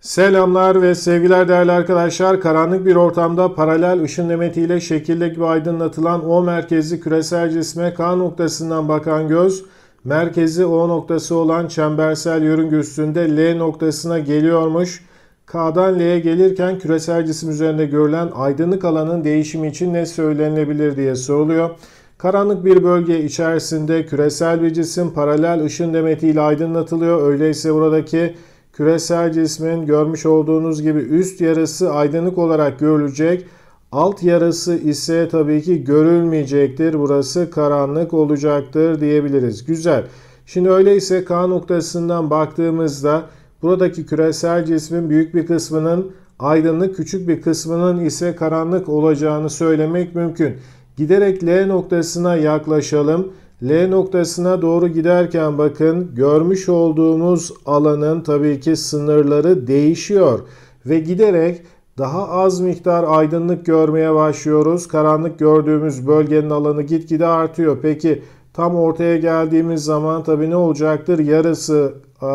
Selamlar ve sevgiler değerli arkadaşlar. Karanlık bir ortamda paralel ışın demetiyle şekilde gibi aydınlatılan O merkezli küresel cisme K noktasından bakan göz, merkezi O noktası olan çembersel yörünge L noktasına geliyormuş. K'dan L'ye gelirken küresel cisim üzerinde görülen aydınlık alanın değişimi için ne söylenilebilir diye soruluyor. Karanlık bir bölge içerisinde küresel bir cisim paralel ışın demetiyle aydınlatılıyor. Öyleyse buradaki Küresel cismin görmüş olduğunuz gibi üst yarısı aydınlık olarak görülecek. Alt yarısı ise tabii ki görülmeyecektir. Burası karanlık olacaktır diyebiliriz. Güzel. Şimdi öyleyse K noktasından baktığımızda buradaki küresel cismin büyük bir kısmının aydınlık, küçük bir kısmının ise karanlık olacağını söylemek mümkün. Giderek L noktasına yaklaşalım. L noktasına doğru giderken bakın görmüş olduğumuz alanın tabii ki sınırları değişiyor ve giderek daha az miktar aydınlık görmeye başlıyoruz. Karanlık gördüğümüz bölgenin alanı gitgide artıyor. Peki tam ortaya geldiğimiz zaman tabii ne olacaktır? Yarısı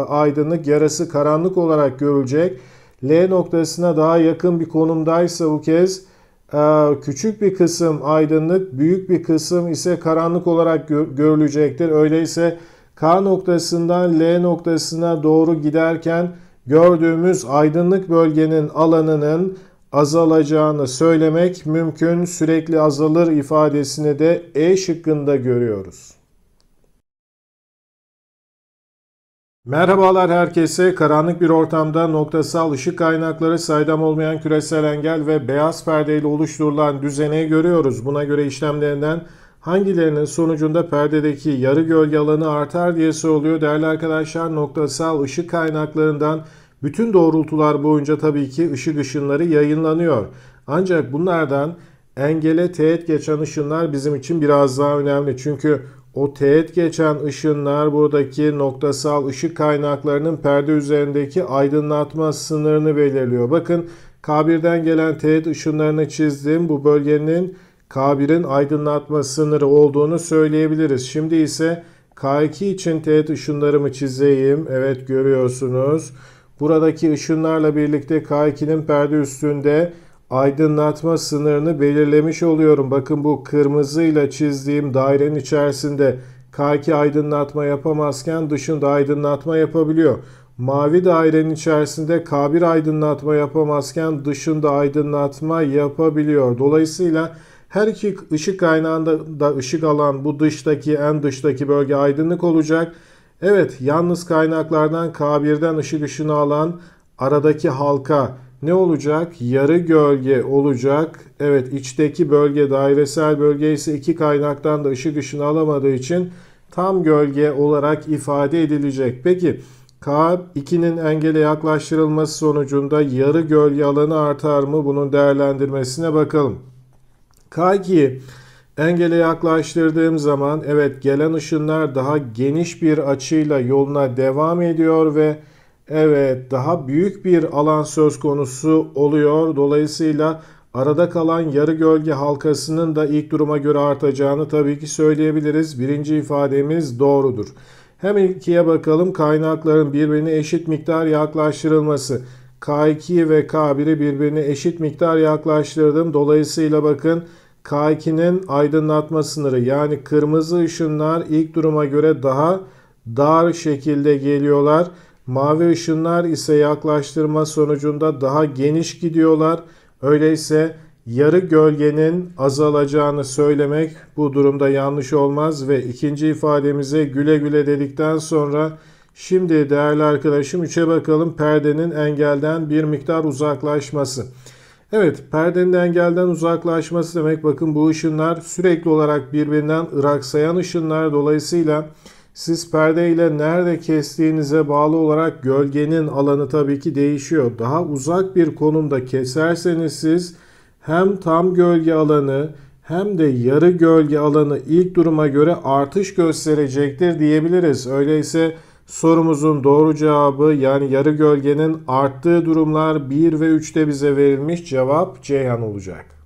aydınlık, yarısı karanlık olarak görülecek. L noktasına daha yakın bir konumdaysa bu kez küçük bir kısım aydınlık, büyük bir kısım ise karanlık olarak görülecektir. Öyleyse K noktasından L noktasına doğru giderken gördüğümüz aydınlık bölgenin alanının azalacağını söylemek mümkün. Sürekli azalır ifadesini de E şıkkında görüyoruz. Merhabalar herkese. Karanlık bir ortamda noktasal ışık kaynakları saydam olmayan küresel engel ve beyaz perdeyle oluşturulan düzeneyi görüyoruz. Buna göre işlemlerinden hangilerinin sonucunda perdedeki yarı gölge alanı artar diye soruluyor. Değerli arkadaşlar noktasal ışık kaynaklarından bütün doğrultular boyunca tabii ki ışık ışınları yayınlanıyor. Ancak bunlardan engele teğet geçen ışınlar bizim için biraz daha önemli. Çünkü o teğet geçen ışınlar buradaki noktasal ışık kaynaklarının perde üzerindeki aydınlatma sınırını belirliyor. Bakın K1'den gelen teğet ışınlarını çizdim. Bu bölgenin K1'in aydınlatma sınırı olduğunu söyleyebiliriz. Şimdi ise K2 için teğet ışınlarımı çizeyim. Evet görüyorsunuz. Buradaki ışınlarla birlikte K2'nin perde üstünde aydınlatma sınırını belirlemiş oluyorum. Bakın bu kırmızıyla çizdiğim dairenin içerisinde kaki aydınlatma yapamazken dışında aydınlatma yapabiliyor. Mavi dairenin içerisinde K1 aydınlatma yapamazken dışında aydınlatma yapabiliyor. Dolayısıyla her iki ışık kaynağında da ışık alan bu dıştaki en dıştaki bölge aydınlık olacak. Evet yalnız kaynaklardan K1'den ışık ışını alan aradaki halka ne olacak? Yarı gölge olacak. Evet içteki bölge dairesel bölge ise iki kaynaktan da ışık ışını alamadığı için tam gölge olarak ifade edilecek. Peki K2'nin engele yaklaştırılması sonucunda yarı gölge alanı artar mı? Bunun değerlendirmesine bakalım. K2'yi engele yaklaştırdığım zaman evet gelen ışınlar daha geniş bir açıyla yoluna devam ediyor ve Evet daha büyük bir alan söz konusu oluyor. Dolayısıyla arada kalan yarı gölge halkasının da ilk duruma göre artacağını tabii ki söyleyebiliriz. Birinci ifademiz doğrudur. Hem ikiye bakalım kaynakların birbirine eşit miktar yaklaştırılması. K2 ve K1'i birbirine eşit miktar yaklaştırdım. Dolayısıyla bakın K2'nin aydınlatma sınırı yani kırmızı ışınlar ilk duruma göre daha dar şekilde geliyorlar. Mavi ışınlar ise yaklaştırma sonucunda daha geniş gidiyorlar. Öyleyse yarı gölgenin azalacağını söylemek bu durumda yanlış olmaz ve ikinci ifademize güle güle dedikten sonra şimdi değerli arkadaşım 3'e bakalım perdenin engelden bir miktar uzaklaşması. Evet perdenin engelden uzaklaşması demek bakın bu ışınlar sürekli olarak birbirinden ıraksayan ışınlar dolayısıyla siz perdeyle nerede kestiğinize bağlı olarak gölgenin alanı tabii ki değişiyor. Daha uzak bir konumda keserseniz siz hem tam gölge alanı hem de yarı gölge alanı ilk duruma göre artış gösterecektir diyebiliriz. Öyleyse sorumuzun doğru cevabı yani yarı gölgenin arttığı durumlar 1 ve 3'te bize verilmiş cevap Ceyhan olacak.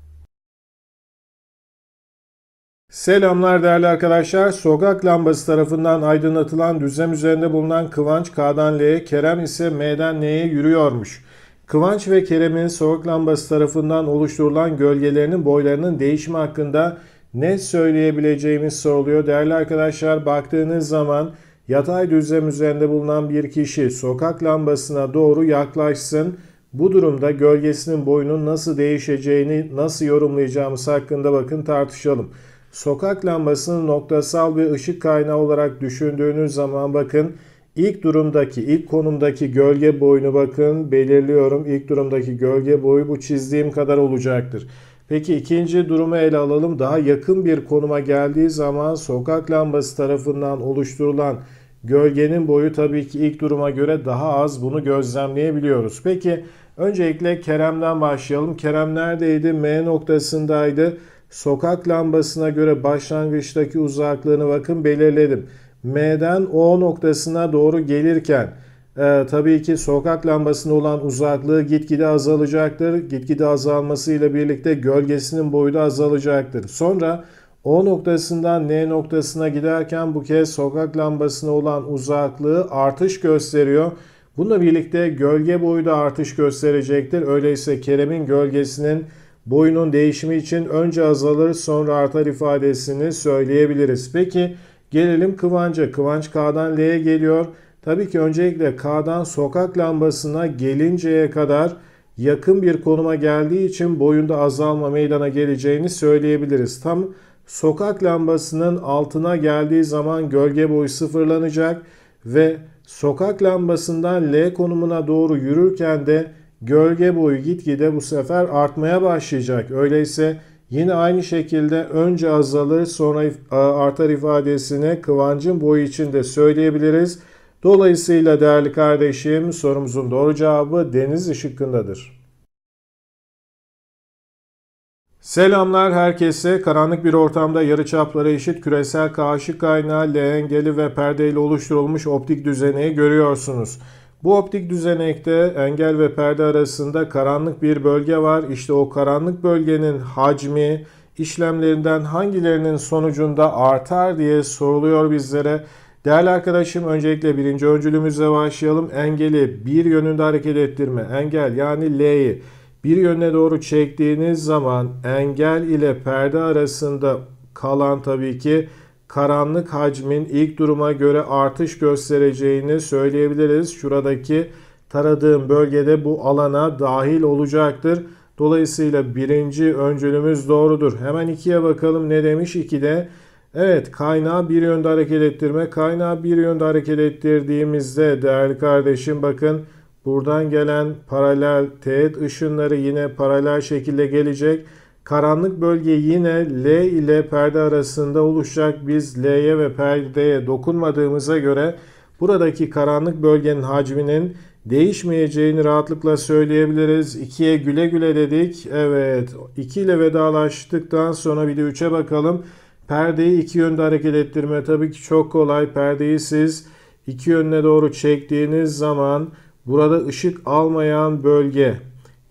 Selamlar değerli arkadaşlar. Sokak lambası tarafından aydınlatılan düzlem üzerinde bulunan Kıvanç K'dan L'ye, Kerem ise M'den N'ye yürüyormuş. Kıvanç ve Kerem'in sokak lambası tarafından oluşturulan gölgelerinin boylarının değişimi hakkında ne söyleyebileceğimiz soruluyor. Değerli arkadaşlar baktığınız zaman yatay düzlem üzerinde bulunan bir kişi sokak lambasına doğru yaklaşsın. Bu durumda gölgesinin boyunun nasıl değişeceğini nasıl yorumlayacağımız hakkında bakın tartışalım sokak lambasını noktasal bir ışık kaynağı olarak düşündüğünüz zaman bakın ilk durumdaki, ilk konumdaki gölge boyunu bakın belirliyorum. ilk durumdaki gölge boyu bu çizdiğim kadar olacaktır. Peki ikinci durumu ele alalım. Daha yakın bir konuma geldiği zaman sokak lambası tarafından oluşturulan gölgenin boyu tabii ki ilk duruma göre daha az bunu gözlemleyebiliyoruz. Peki öncelikle Kerem'den başlayalım. Kerem neredeydi? M noktasındaydı. Sokak lambasına göre başlangıçtaki uzaklığını bakın belirledim. M'den O noktasına doğru gelirken e, tabii ki sokak lambasına olan uzaklığı gitgide azalacaktır. Gitgide azalmasıyla birlikte gölgesinin boyu da azalacaktır. Sonra o noktasından N noktasına giderken bu kez sokak lambasına olan uzaklığı artış gösteriyor. Bununla birlikte gölge boyu da artış gösterecektir. Öyleyse Kerem'in gölgesinin boyunun değişimi için önce azalır sonra artar ifadesini söyleyebiliriz. Peki gelelim Kıvanç'a. Kıvanç K'dan L'ye geliyor. Tabii ki öncelikle K'dan sokak lambasına gelinceye kadar yakın bir konuma geldiği için boyunda azalma meydana geleceğini söyleyebiliriz. Tam sokak lambasının altına geldiği zaman gölge boyu sıfırlanacak ve sokak lambasından L konumuna doğru yürürken de Gölge boyu gitgide bu sefer artmaya başlayacak. Öyleyse yine aynı şekilde önce azalır sonra artar ifadesini kıvancın boyu için de söyleyebiliriz. Dolayısıyla değerli kardeşim sorumuzun doğru cevabı deniz şıkkındadır. Selamlar herkese. Karanlık bir ortamda yarı çapları eşit küresel karşı kaynağı, leğengeli ve perdeyle oluşturulmuş optik düzeneği görüyorsunuz. Bu optik düzenekte engel ve perde arasında karanlık bir bölge var. İşte o karanlık bölgenin hacmi işlemlerinden hangilerinin sonucunda artar diye soruluyor bizlere. Değerli arkadaşım öncelikle birinci öncülümüzle başlayalım. Engeli bir yönünde hareket ettirme. Engel yani L'yi bir yöne doğru çektiğiniz zaman engel ile perde arasında kalan tabii ki karanlık hacmin ilk duruma göre artış göstereceğini söyleyebiliriz. Şuradaki taradığım bölgede bu alana dahil olacaktır. Dolayısıyla birinci öncülümüz doğrudur. Hemen ikiye bakalım ne demiş 2'de. Evet kaynağı bir yönde hareket ettirme. Kaynağı bir yönde hareket ettirdiğimizde değerli kardeşim bakın buradan gelen paralel teğet ışınları yine paralel şekilde gelecek. Karanlık bölge yine L ile perde arasında oluşacak. Biz L'ye ve perdeye dokunmadığımıza göre buradaki karanlık bölgenin hacminin değişmeyeceğini rahatlıkla söyleyebiliriz. 2'ye güle güle dedik. Evet 2 ile vedalaştıktan sonra bir de 3'e bakalım. Perdeyi iki yönde hareket ettirme tabii ki çok kolay. Perdeyi siz iki yönüne doğru çektiğiniz zaman burada ışık almayan bölge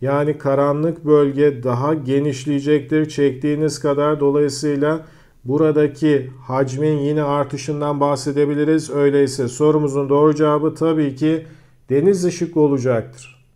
yani karanlık bölge daha genişleyecektir çektiğiniz kadar. Dolayısıyla buradaki hacmin yine artışından bahsedebiliriz. Öyleyse sorumuzun doğru cevabı tabii ki deniz ışık olacaktır.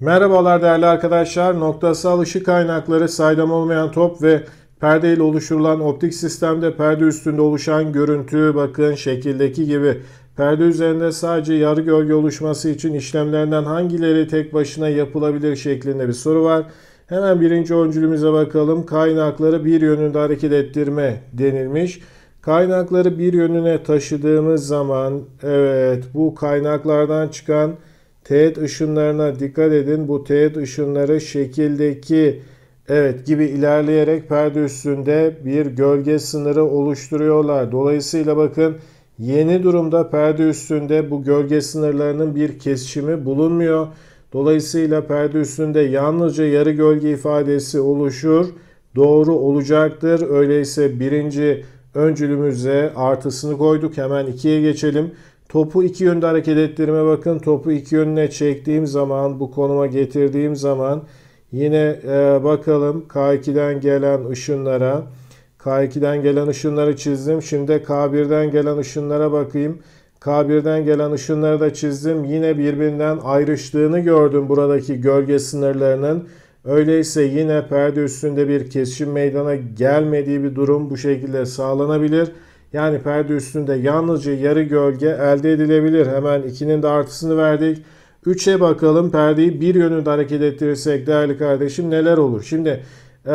Merhabalar değerli arkadaşlar. Noktasal ışık kaynakları saydam olmayan top ve perde ile oluşturulan optik sistemde perde üstünde oluşan görüntü bakın şekildeki gibi Perde üzerinde sadece yarı gölge oluşması için işlemlerden hangileri tek başına yapılabilir şeklinde bir soru var. Hemen birinci öncülümüze bakalım. Kaynakları bir yönünde hareket ettirme denilmiş. Kaynakları bir yönüne taşıdığımız zaman evet bu kaynaklardan çıkan teğet ışınlarına dikkat edin. Bu teğet ışınları şekildeki evet gibi ilerleyerek perde üstünde bir gölge sınırı oluşturuyorlar. Dolayısıyla bakın Yeni durumda perde üstünde bu gölge sınırlarının bir kesişimi bulunmuyor. Dolayısıyla perde üstünde yalnızca yarı gölge ifadesi oluşur. Doğru olacaktır. Öyleyse birinci öncülümüze artısını koyduk. Hemen ikiye geçelim. Topu iki yönde hareket ettirme bakın. Topu iki yönüne çektiğim zaman, bu konuma getirdiğim zaman yine e, bakalım K2'den gelen ışınlara K2'den gelen ışınları çizdim. Şimdi K1'den gelen ışınlara bakayım. K1'den gelen ışınları da çizdim. Yine birbirinden ayrıştığını gördüm buradaki gölge sınırlarının. Öyleyse yine perde üstünde bir kesişim meydana gelmediği bir durum bu şekilde sağlanabilir. Yani perde üstünde yalnızca yarı gölge elde edilebilir. Hemen 2'nin de artısını verdik. 3'e bakalım perdeyi bir yönünde hareket ettirirsek değerli kardeşim neler olur? Şimdi ee,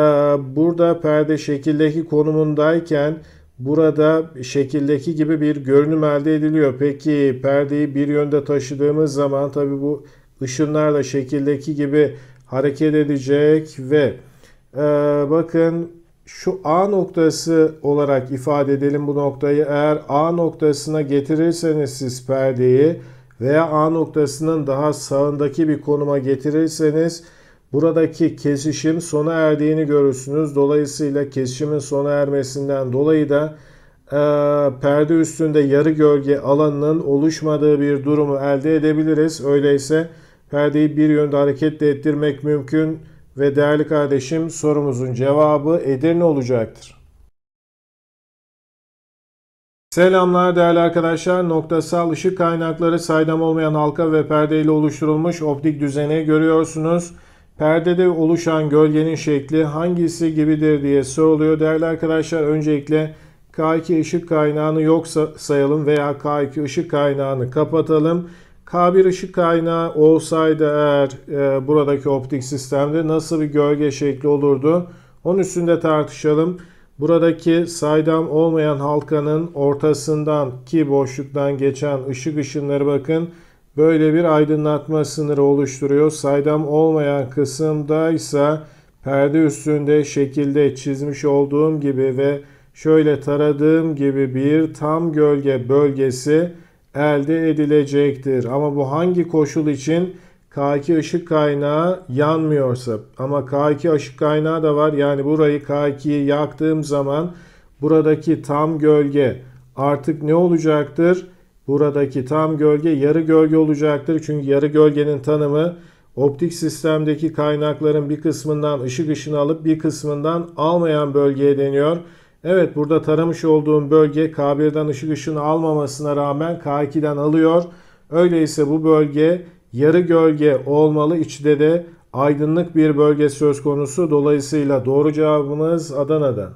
burada perde şekildeki konumundayken burada şekildeki gibi bir görünüm elde ediliyor. Peki perdeyi bir yönde taşıdığımız zaman tabii bu ışınlar da şekildeki gibi hareket edecek ve e, bakın şu A noktası olarak ifade edelim bu noktayı. Eğer A noktasına getirirseniz siz perdeyi veya A noktasının daha sağındaki bir konuma getirirseniz Buradaki kesişim sona erdiğini görürsünüz. Dolayısıyla kesişimin sona ermesinden dolayı da e, perde üstünde yarı gölge alanının oluşmadığı bir durumu elde edebiliriz. Öyleyse perdeyi bir yönde hareketle ettirmek mümkün ve değerli kardeşim sorumuzun cevabı Edirne olacaktır. Selamlar değerli arkadaşlar. Noktasal ışık kaynakları saydam olmayan halka ve perdeyle oluşturulmuş optik düzeni görüyorsunuz. Perdede oluşan gölgenin şekli hangisi gibidir diye soruluyor. Değerli arkadaşlar öncelikle K2 ışık kaynağını yok sayalım veya K2 ışık kaynağını kapatalım. K1 ışık kaynağı olsaydı eğer e, buradaki optik sistemde nasıl bir gölge şekli olurdu? Onun üstünde tartışalım. Buradaki saydam olmayan halkanın ortasından ki boşluktan geçen ışık ışınları bakın böyle bir aydınlatma sınırı oluşturuyor. Saydam olmayan kısımda ise perde üstünde şekilde çizmiş olduğum gibi ve şöyle taradığım gibi bir tam gölge bölgesi elde edilecektir. Ama bu hangi koşul için? K2 ışık kaynağı yanmıyorsa ama K2 ışık kaynağı da var. Yani burayı K2'yi yaktığım zaman buradaki tam gölge artık ne olacaktır? Buradaki tam gölge yarı gölge olacaktır. Çünkü yarı gölgenin tanımı optik sistemdeki kaynakların bir kısmından ışık ışını alıp bir kısmından almayan bölgeye deniyor. Evet burada taramış olduğum bölge K1'den ışık ışını almamasına rağmen K2'den alıyor. Öyleyse bu bölge yarı gölge olmalı. İçde de aydınlık bir bölge söz konusu. Dolayısıyla doğru cevabımız Adana'da.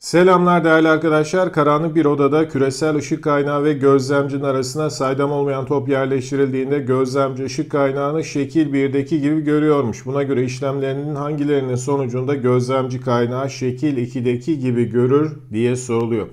Selamlar değerli arkadaşlar. Karanlık bir odada küresel ışık kaynağı ve gözlemcinin arasına saydam olmayan top yerleştirildiğinde gözlemci ışık kaynağını şekil 1'deki gibi görüyormuş. Buna göre işlemlerinin hangilerinin sonucunda gözlemci kaynağı şekil 2'deki gibi görür diye soruluyor.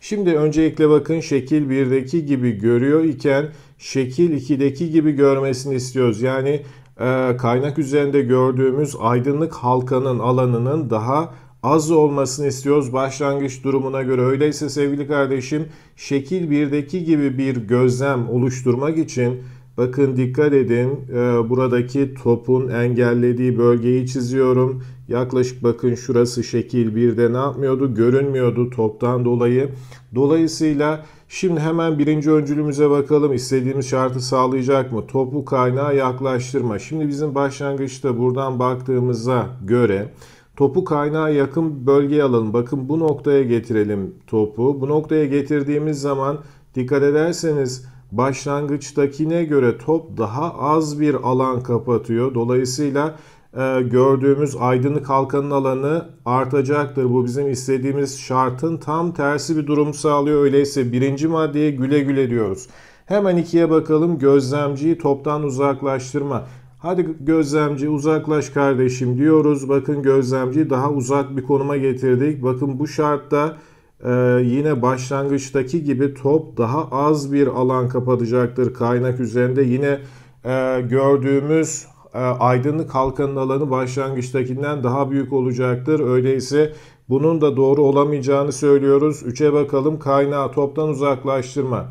Şimdi öncelikle bakın şekil 1'deki gibi görüyor iken şekil 2'deki gibi görmesini istiyoruz. Yani e, kaynak üzerinde gördüğümüz aydınlık halkanın alanının daha az olmasını istiyoruz başlangıç durumuna göre. Öyleyse sevgili kardeşim şekil birdeki gibi bir gözlem oluşturmak için bakın dikkat edin e, buradaki topun engellediği bölgeyi çiziyorum. Yaklaşık bakın şurası şekil birde ne yapmıyordu? Görünmüyordu toptan dolayı. Dolayısıyla şimdi hemen birinci öncülümüze bakalım. istediğimiz şartı sağlayacak mı? Topu kaynağa yaklaştırma. Şimdi bizim başlangıçta buradan baktığımıza göre Topu kaynağa yakın bölgeye alalım. Bakın bu noktaya getirelim topu. Bu noktaya getirdiğimiz zaman dikkat ederseniz başlangıçtakine göre top daha az bir alan kapatıyor. Dolayısıyla e, gördüğümüz aydınlık halkanın alanı artacaktır. Bu bizim istediğimiz şartın tam tersi bir durum sağlıyor. Öyleyse birinci maddeye güle güle diyoruz. Hemen ikiye bakalım gözlemciyi toptan uzaklaştırma. Hadi gözlemci uzaklaş kardeşim diyoruz. Bakın gözlemci daha uzak bir konuma getirdik. Bakın bu şartta ee, yine başlangıçtaki gibi top daha az bir alan kapatacaktır kaynak üzerinde. Yine e, gördüğümüz e, aydınlık halkanın alanı başlangıçtakinden daha büyük olacaktır. Öyleyse bunun da doğru olamayacağını söylüyoruz. 3'e bakalım kaynağı toptan uzaklaştırma.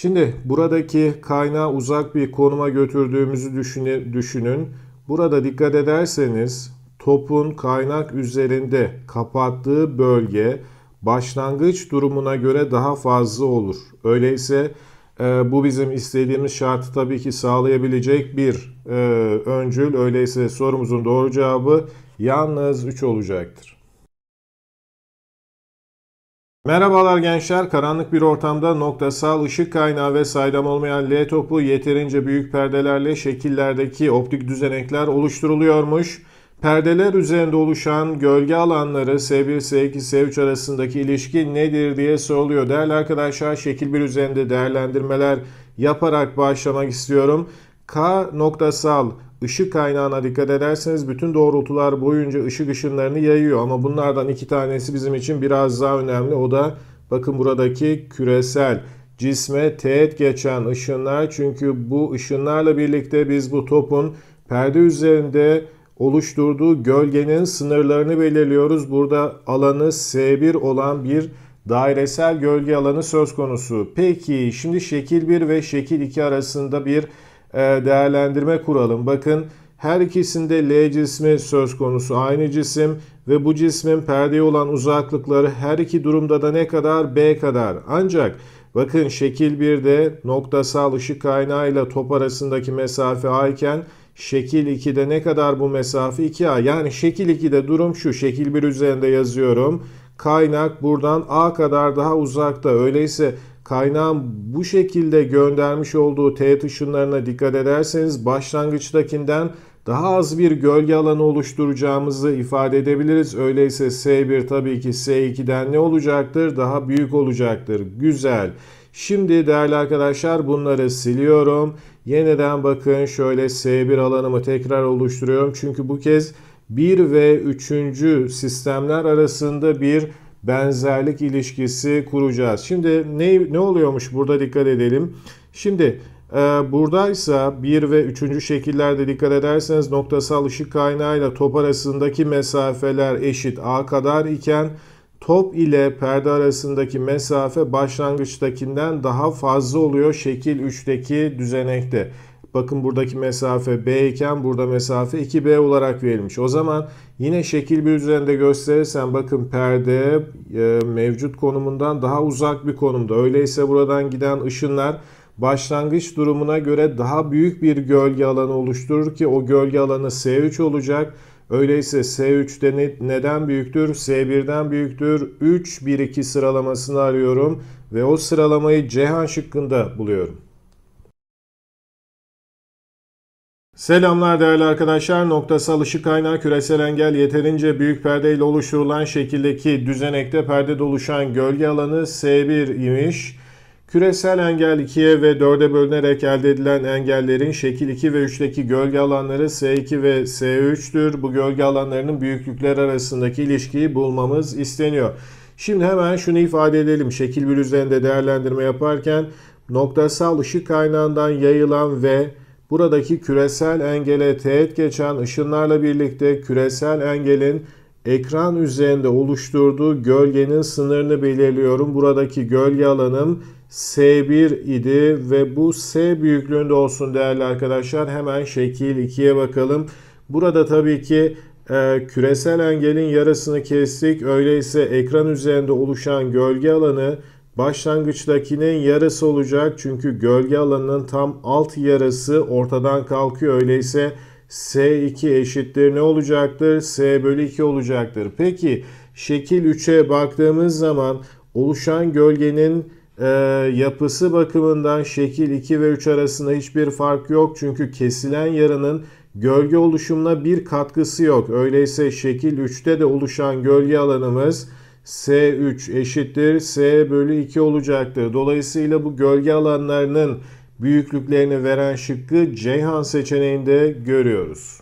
Şimdi buradaki kaynağı uzak bir konuma götürdüğümüzü düşünün. Burada dikkat ederseniz topun kaynak üzerinde kapattığı bölge başlangıç durumuna göre daha fazla olur. Öyleyse e, bu bizim istediğimiz şartı tabii ki sağlayabilecek bir e, öncül. Öyleyse sorumuzun doğru cevabı yalnız 3 olacaktır. Merhabalar gençler. Karanlık bir ortamda noktasal ışık kaynağı ve saydam olmayan L topu yeterince büyük perdelerle şekillerdeki optik düzenekler oluşturuluyormuş. Perdeler üzerinde oluşan gölge alanları S1, S2, S3 arasındaki ilişki nedir diye soruluyor. Değerli arkadaşlar şekil bir üzerinde değerlendirmeler yaparak başlamak istiyorum. K noktasal ışık kaynağına dikkat ederseniz bütün doğrultular boyunca ışık ışınlarını yayıyor. Ama bunlardan iki tanesi bizim için biraz daha önemli. O da bakın buradaki küresel cisme teğet geçen ışınlar. Çünkü bu ışınlarla birlikte biz bu topun perde üzerinde oluşturduğu gölgenin sınırlarını belirliyoruz. Burada alanı S1 olan bir dairesel gölge alanı söz konusu. Peki şimdi şekil 1 ve şekil 2 arasında bir e, değerlendirme kuralım. Bakın her ikisinde L cismi söz konusu aynı cisim ve bu cismin perdeye olan uzaklıkları her iki durumda da ne kadar? B kadar. Ancak bakın şekil 1'de noktasal ışık kaynağıyla top arasındaki mesafe A iken şekil 2'de ne kadar bu mesafe? 2A. Yani şekil 2'de durum şu. Şekil 1 üzerinde yazıyorum. Kaynak buradan A kadar daha uzakta. Öyleyse Kaynağın bu şekilde göndermiş olduğu teğet ışınlarına dikkat ederseniz başlangıçtakinden daha az bir gölge alanı oluşturacağımızı ifade edebiliriz. Öyleyse S1 tabii ki S2'den ne olacaktır? Daha büyük olacaktır. Güzel. Şimdi değerli arkadaşlar bunları siliyorum. Yeniden bakın şöyle S1 alanımı tekrar oluşturuyorum. Çünkü bu kez 1 ve 3. sistemler arasında bir benzerlik ilişkisi kuracağız. Şimdi ne, ne oluyormuş burada dikkat edelim. Şimdi e, Buradaysa 1 ve 3. şekillerde dikkat ederseniz noktasal ışık kaynağıyla top arasındaki mesafeler eşit A kadar iken top ile perde arasındaki mesafe başlangıçtakinden daha fazla oluyor şekil 3'teki düzenekte. Bakın buradaki mesafe B iken burada mesafe 2B olarak verilmiş. O zaman yine şekil bir üzerinde gösterirsen bakın perde e, mevcut konumundan daha uzak bir konumda. Öyleyse buradan giden ışınlar başlangıç durumuna göre daha büyük bir gölge alanı oluşturur ki o gölge alanı S3 olacak. Öyleyse S3'te ne, neden büyüktür? S1'den büyüktür. 3, 1, 2 sıralamasını arıyorum ve o sıralamayı Ceyhan şıkkında buluyorum. Selamlar değerli arkadaşlar. Noktasal ışık kaynağı küresel engel yeterince büyük perdeyle oluşturulan şekildeki düzenekte perdede oluşan gölge alanı S1 imiş. Küresel engel 2'ye ve 4'e bölünerek elde edilen engellerin şekil 2 ve 3'teki gölge alanları S2 ve S3'tür. Bu gölge alanlarının büyüklükler arasındaki ilişkiyi bulmamız isteniyor. Şimdi hemen şunu ifade edelim. Şekil 1 üzerinde değerlendirme yaparken noktasal ışık kaynağından yayılan ve Buradaki küresel engele teğet geçen ışınlarla birlikte küresel engelin ekran üzerinde oluşturduğu gölgenin sınırını belirliyorum. Buradaki gölge alanım S1 idi ve bu S büyüklüğünde olsun değerli arkadaşlar. Hemen şekil 2'ye bakalım. Burada tabii ki e, küresel engelin yarısını kestik. Öyleyse ekran üzerinde oluşan gölge alanı başlangıçtakinin yarısı olacak. Çünkü gölge alanının tam alt yarısı ortadan kalkıyor. Öyleyse S2 eşittir ne olacaktır? S bölü 2 olacaktır. Peki şekil 3'e baktığımız zaman oluşan gölgenin e, yapısı bakımından şekil 2 ve 3 arasında hiçbir fark yok. Çünkü kesilen yarının gölge oluşumuna bir katkısı yok. Öyleyse şekil 3'te de oluşan gölge alanımız S3 eşittir S bölü 2 olacaktır. Dolayısıyla bu gölge alanlarının büyüklüklerini veren şıkkı Ceyhan seçeneğinde görüyoruz.